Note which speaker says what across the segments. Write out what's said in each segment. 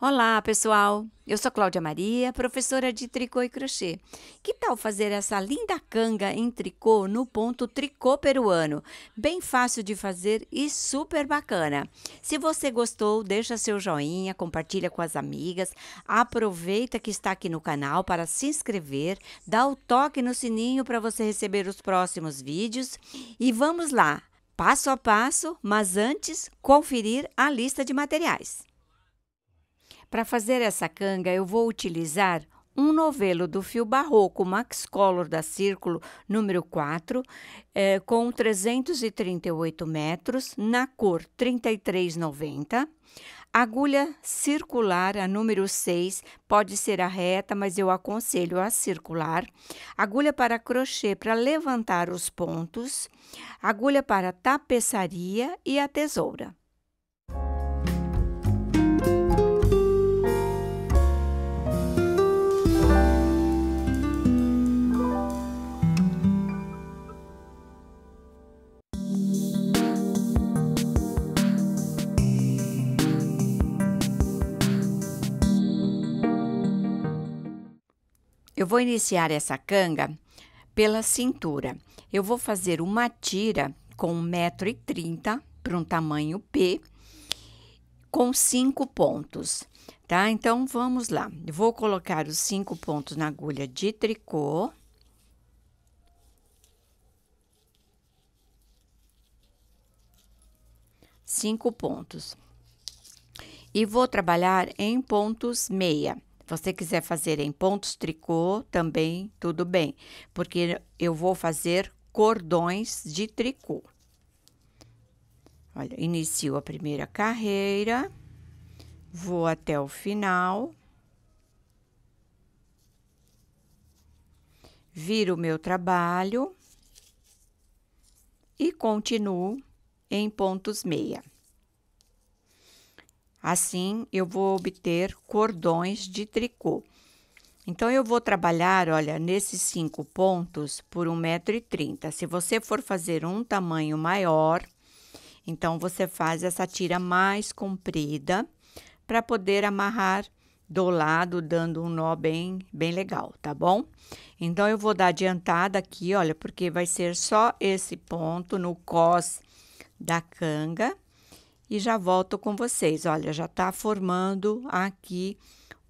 Speaker 1: Olá, pessoal! Eu sou Cláudia Maria, professora de tricô e crochê. Que tal fazer essa linda canga em tricô no ponto tricô peruano? Bem fácil de fazer e super bacana. Se você gostou, deixa seu joinha, compartilha com as amigas, aproveita que está aqui no canal para se inscrever, dá o toque no sininho para você receber os próximos vídeos e vamos lá! Passo a passo, mas antes, conferir a lista de materiais. Para fazer essa canga, eu vou utilizar um novelo do fio barroco Max Color da Círculo número 4, é, com 338 metros, na cor 3390. Agulha circular, a número 6, pode ser a reta, mas eu aconselho a circular. Agulha para crochê para levantar os pontos. Agulha para tapeçaria e a tesoura. vou iniciar essa canga pela cintura. Eu vou fazer uma tira com 1,30m para um tamanho P, com cinco pontos, tá? Então vamos lá. vou colocar os cinco pontos na agulha de tricô. Cinco pontos. E vou trabalhar em pontos meia você quiser fazer em pontos tricô, também tudo bem, porque eu vou fazer cordões de tricô. Olha, inicio a primeira carreira, vou até o final, viro o meu trabalho e continuo em pontos meia. Assim, eu vou obter cordões de tricô. Então, eu vou trabalhar, olha, nesses cinco pontos por 1,30m. Se você for fazer um tamanho maior, então você faz essa tira mais comprida para poder amarrar do lado, dando um nó bem, bem legal, tá bom? Então, eu vou dar adiantada aqui, olha, porque vai ser só esse ponto no cos da canga e já volto com vocês. Olha, já está formando aqui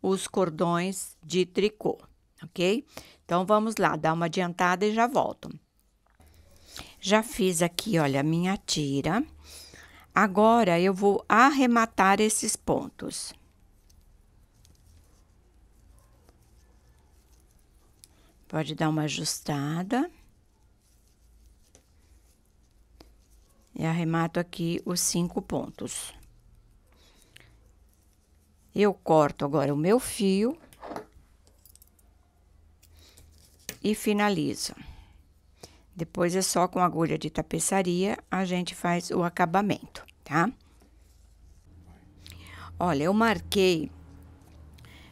Speaker 1: os cordões de tricô, ok? Então, vamos lá, dar uma adiantada e já volto. Já fiz aqui, olha, a minha tira. Agora, eu vou arrematar esses pontos. Pode dar uma ajustada. E arremato aqui os cinco pontos. Eu corto agora o meu fio e finalizo. Depois é só com agulha de tapeçaria a gente faz o acabamento, tá? Olha, eu marquei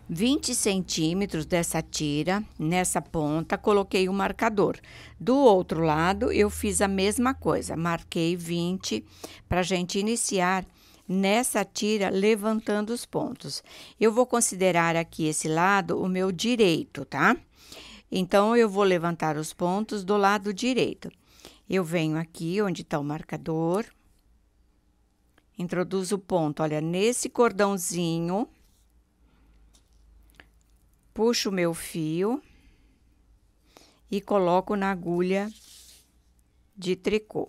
Speaker 1: 20 centímetros dessa tira nessa ponta, coloquei o um marcador. Do outro lado, eu fiz a mesma coisa, marquei 20 para a gente iniciar nessa tira levantando os pontos. Eu vou considerar aqui esse lado o meu direito, tá? Então, eu vou levantar os pontos do lado direito. Eu venho aqui onde está o marcador, introduzo o ponto, olha, nesse cordãozinho puxo o meu fio e coloco na agulha de tricô.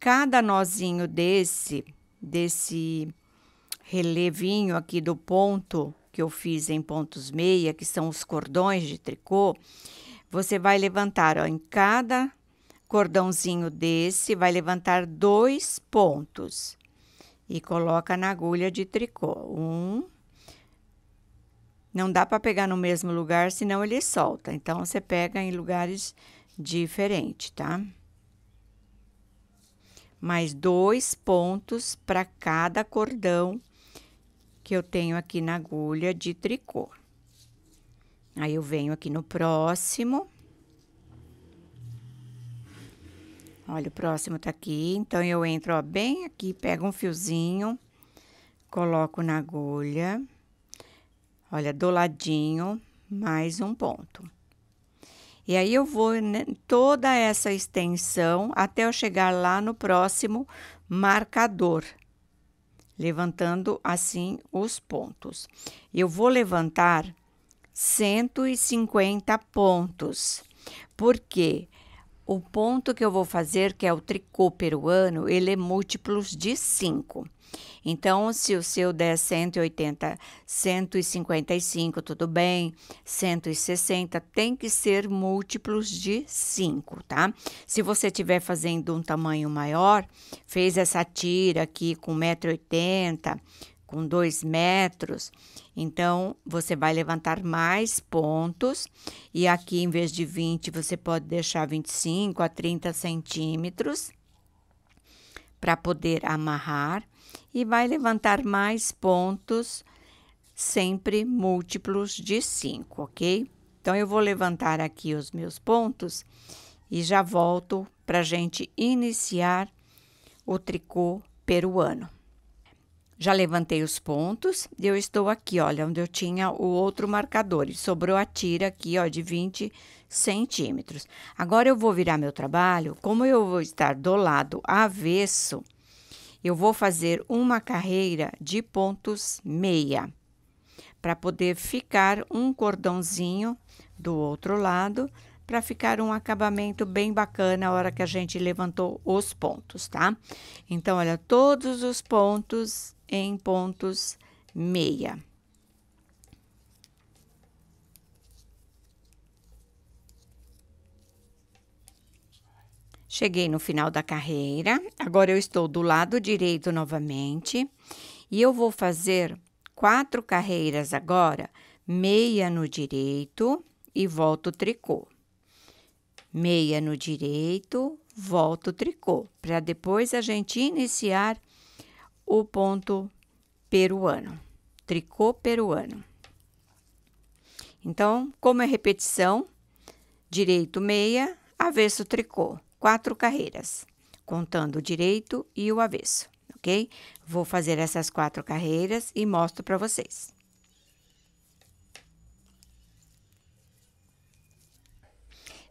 Speaker 1: Cada nozinho desse, desse relevinho aqui do ponto que eu fiz em pontos meia, que são os cordões de tricô, você vai levantar ó, em cada cordãozinho desse, vai levantar dois pontos e coloca na agulha de tricô. Um, não dá para pegar no mesmo lugar, senão ele solta. Então, você pega em lugares diferentes, tá? Mais dois pontos para cada cordão que eu tenho aqui na agulha de tricô. Aí, eu venho aqui no próximo. Olha, o próximo tá aqui. Então, eu entro, ó, bem aqui, pego um fiozinho, coloco na agulha. Olha, do ladinho, mais um ponto. E aí eu vou né, toda essa extensão até eu chegar lá no próximo marcador, levantando assim os pontos. Eu vou levantar 150 pontos, porque o ponto que eu vou fazer, que é o tricô peruano, ele é múltiplos de 5. Então, se o seu der 180, 155, tudo bem, 160, tem que ser múltiplos de 5, tá? Se você estiver fazendo um tamanho maior, fez essa tira aqui com 1,80m, com dois metros, então você vai levantar mais pontos. E aqui, em vez de 20, você pode deixar 25 a 30 centímetros para poder amarrar. E vai levantar mais pontos, sempre múltiplos de 5, ok? Então, eu vou levantar aqui os meus pontos e já volto para a gente iniciar o tricô peruano. Já levantei os pontos e eu estou aqui, olha, onde eu tinha o outro marcador. E sobrou a tira aqui, ó, de 20 centímetros. Agora, eu vou virar meu trabalho. Como eu vou estar do lado avesso, eu vou fazer uma carreira de pontos meia. Para poder ficar um cordãozinho do outro lado, para ficar um acabamento bem bacana a hora que a gente levantou os pontos, tá? Então, olha, todos os pontos em pontos meia. Cheguei no final da carreira, agora eu estou do lado direito novamente e eu vou fazer quatro carreiras agora, meia no direito e volto o tricô. Meia no direito, volto o tricô, para depois a gente iniciar o ponto peruano, tricô peruano. Então, como é repetição, direito meia, avesso tricô, quatro carreiras, contando o direito e o avesso, ok? Vou fazer essas quatro carreiras e mostro para vocês.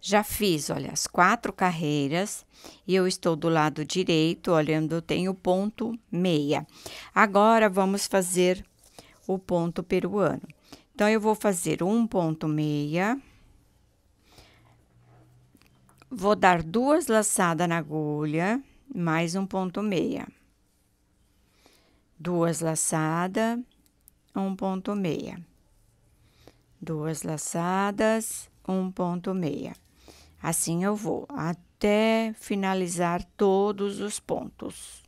Speaker 1: Já fiz, olha, as quatro carreiras e eu estou do lado direito, olhando, tenho ponto meia. Agora vamos fazer o ponto peruano. Então, eu vou fazer um ponto meia. Vou dar duas laçadas na agulha, mais um ponto meia. Duas laçadas, um ponto meia. Duas laçadas, um ponto meia. Assim eu vou até finalizar todos os pontos.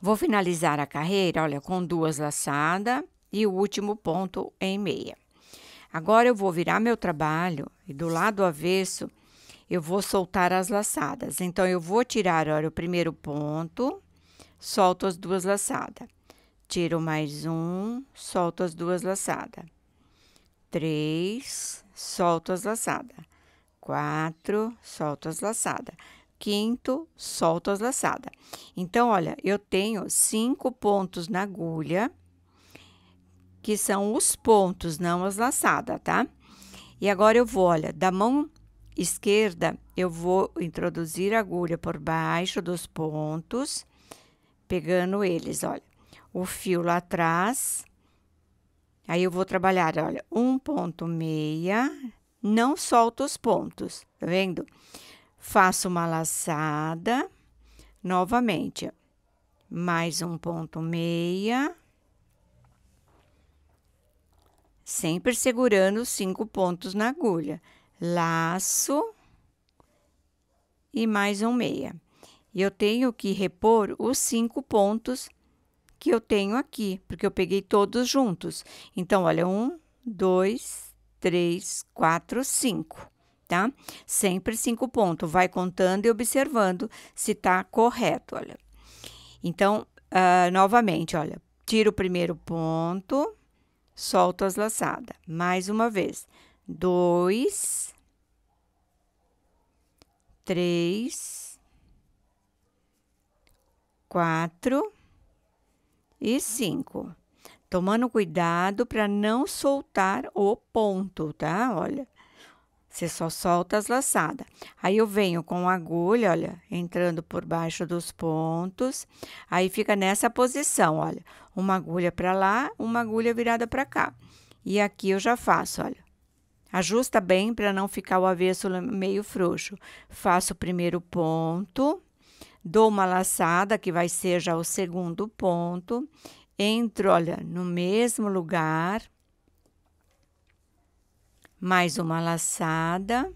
Speaker 1: Vou finalizar a carreira, olha, com duas laçadas e o último ponto em meia. Agora eu vou virar meu trabalho e do lado avesso eu vou soltar as laçadas. Então, eu vou tirar, olha, o primeiro ponto, solto as duas laçadas. Tiro mais um, solto as duas laçadas. Três, solto as laçadas. Quatro, solto as laçadas. Quinto, solto as laçadas. Então, olha, eu tenho cinco pontos na agulha, que são os pontos, não as laçadas, tá? E agora eu vou, olha, da mão esquerda, eu vou introduzir a agulha por baixo dos pontos, pegando eles, olha. O fio lá atrás, aí eu vou trabalhar, olha, um ponto meia não solto os pontos, tá vendo? Faço uma laçada, novamente, mais um ponto meia sempre segurando os cinco pontos na agulha laço e mais um meia. E eu tenho que repor os cinco pontos que eu tenho aqui, porque eu peguei todos juntos. Então, olha, um, dois, três, quatro, cinco, tá? Sempre cinco pontos. Vai contando e observando se tá correto, olha. Então, uh, novamente, olha, tiro o primeiro ponto, solto as laçadas. Mais uma vez dois, três, quatro e cinco. Tomando cuidado para não soltar o ponto, tá? Olha, você só solta as laçadas. Aí eu venho com a agulha, olha, entrando por baixo dos pontos. Aí fica nessa posição, olha. Uma agulha para lá, uma agulha virada para cá. E aqui eu já faço, olha Ajusta bem para não ficar o avesso meio frouxo. Faço o primeiro ponto, dou uma laçada, que vai ser já o segundo ponto. Entro, olha, no mesmo lugar. Mais uma laçada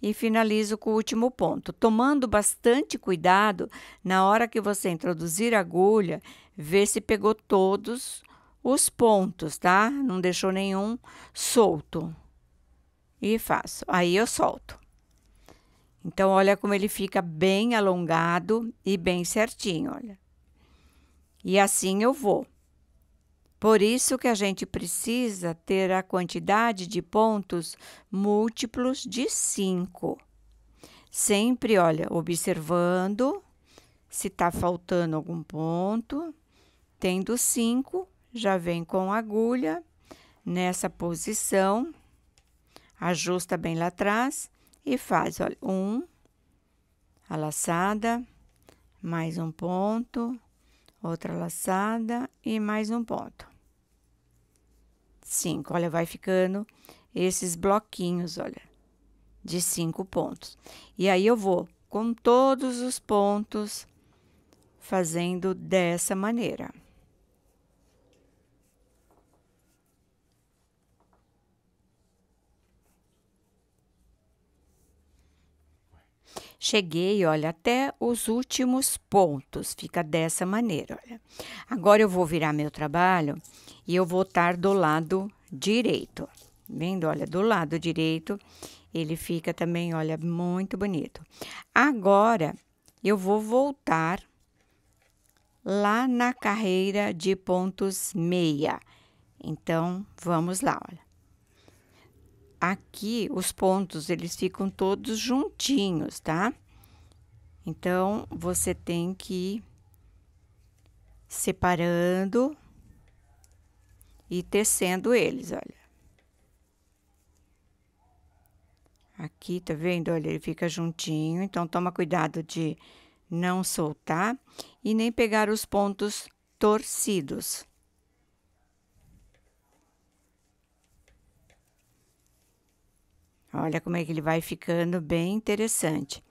Speaker 1: e finalizo com o último ponto, tomando bastante cuidado na hora que você introduzir a agulha, ver se pegou todos os pontos, tá? Não deixou nenhum solto e faço. Aí eu solto. Então, olha como ele fica bem alongado e bem certinho, olha. E assim eu vou. Por isso que a gente precisa ter a quantidade de pontos múltiplos de 5. Sempre, olha, observando se está faltando algum ponto. Tendo 5, já vem com agulha nessa posição ajusta bem lá atrás e faz, olha, um, a laçada, mais um ponto, outra laçada e mais um ponto. Cinco, olha, vai ficando esses bloquinhos, olha, de cinco pontos. E aí eu vou com todos os pontos fazendo dessa maneira. Cheguei, olha, até os últimos pontos, fica dessa maneira, olha. Agora eu vou virar meu trabalho e eu vou estar do lado direito. Vendo, olha, do lado direito, ele fica também, olha, muito bonito. Agora, eu vou voltar lá na carreira de pontos meia. Então, vamos lá, olha aqui os pontos eles ficam todos juntinhos, tá? Então, você tem que ir separando e tecendo eles, olha. Aqui, tá vendo? Olha, ele fica juntinho, então toma cuidado de não soltar e nem pegar os pontos torcidos. Olha como é que ele vai ficando bem interessante.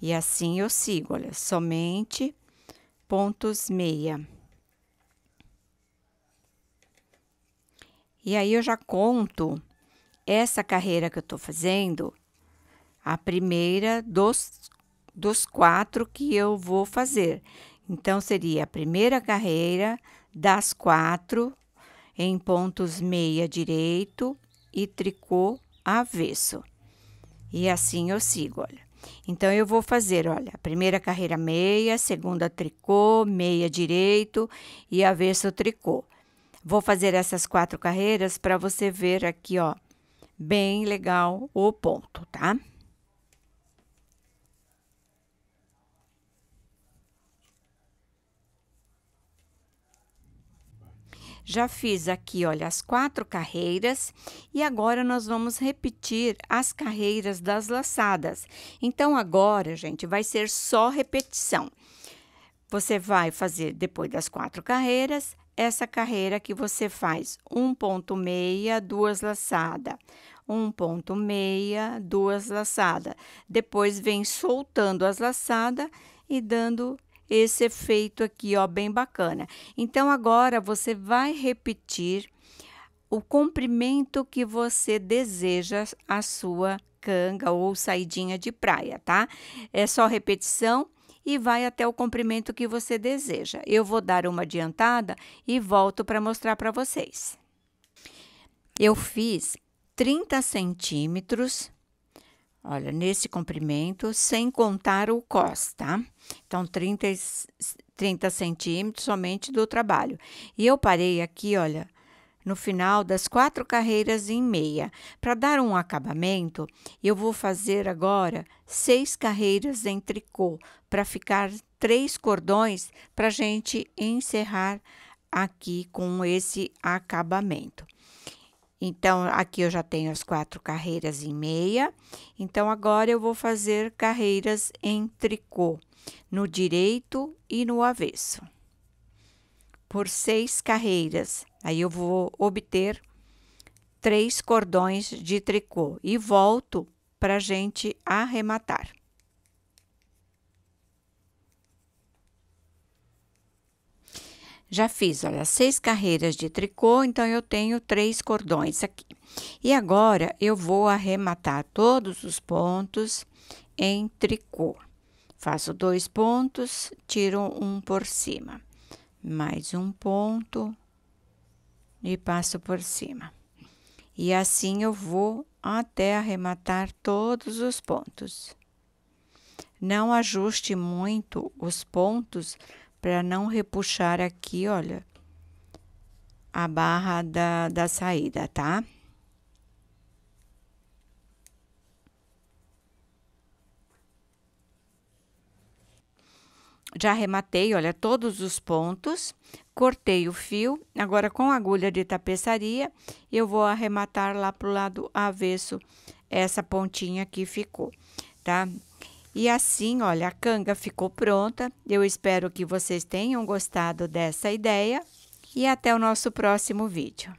Speaker 1: E assim eu sigo, olha, somente pontos meia. E aí eu já conto essa carreira que eu estou fazendo, a primeira dos, dos quatro que eu vou fazer. Então, seria a primeira carreira das quatro em pontos meia direito e tricô avesso. E assim eu sigo, olha. Então eu vou fazer, olha, primeira carreira meia, segunda tricô, meia direito e avesso tricô. Vou fazer essas quatro carreiras para você ver aqui, ó, bem legal o ponto, tá? Já fiz aqui, olha, as quatro carreiras e agora nós vamos repetir as carreiras das laçadas. Então, agora, gente, vai ser só repetição. Você vai fazer, depois das quatro carreiras, essa carreira que você faz 1.6, duas laçadas, 1.6, duas laçadas. Depois vem soltando as laçadas e dando esse efeito aqui, ó, bem bacana. Então, agora você vai repetir o comprimento que você deseja a sua canga ou saidinha de praia, tá? É só repetição e vai até o comprimento que você deseja. Eu vou dar uma adiantada e volto para mostrar para vocês. Eu fiz 30 centímetros Olha, nesse comprimento, sem contar o cos, tá? Então, 30, 30 centímetros somente do trabalho. E eu parei aqui, olha, no final das quatro carreiras em meia. Para dar um acabamento, eu vou fazer agora seis carreiras em tricô, para ficar três cordões para gente encerrar aqui com esse acabamento. Então, aqui eu já tenho as quatro carreiras em meia. Então, agora eu vou fazer carreiras em tricô, no direito e no avesso. Por seis carreiras, aí eu vou obter três cordões de tricô e volto para gente arrematar. já fiz, olha, seis carreiras de tricô, então eu tenho três cordões aqui. E agora eu vou arrematar todos os pontos em tricô. Faço dois pontos, tiro um por cima. Mais um ponto e passo por cima. E assim eu vou até arrematar todos os pontos. Não ajuste muito os pontos, para não repuxar aqui, olha, a barra da, da saída, tá? Já arrematei, olha, todos os pontos, cortei o fio, agora com a agulha de tapeçaria, eu vou arrematar lá pro lado avesso essa pontinha que ficou, tá? Tá? E assim, olha, a canga ficou pronta. Eu espero que vocês tenham gostado dessa ideia e até o nosso próximo vídeo.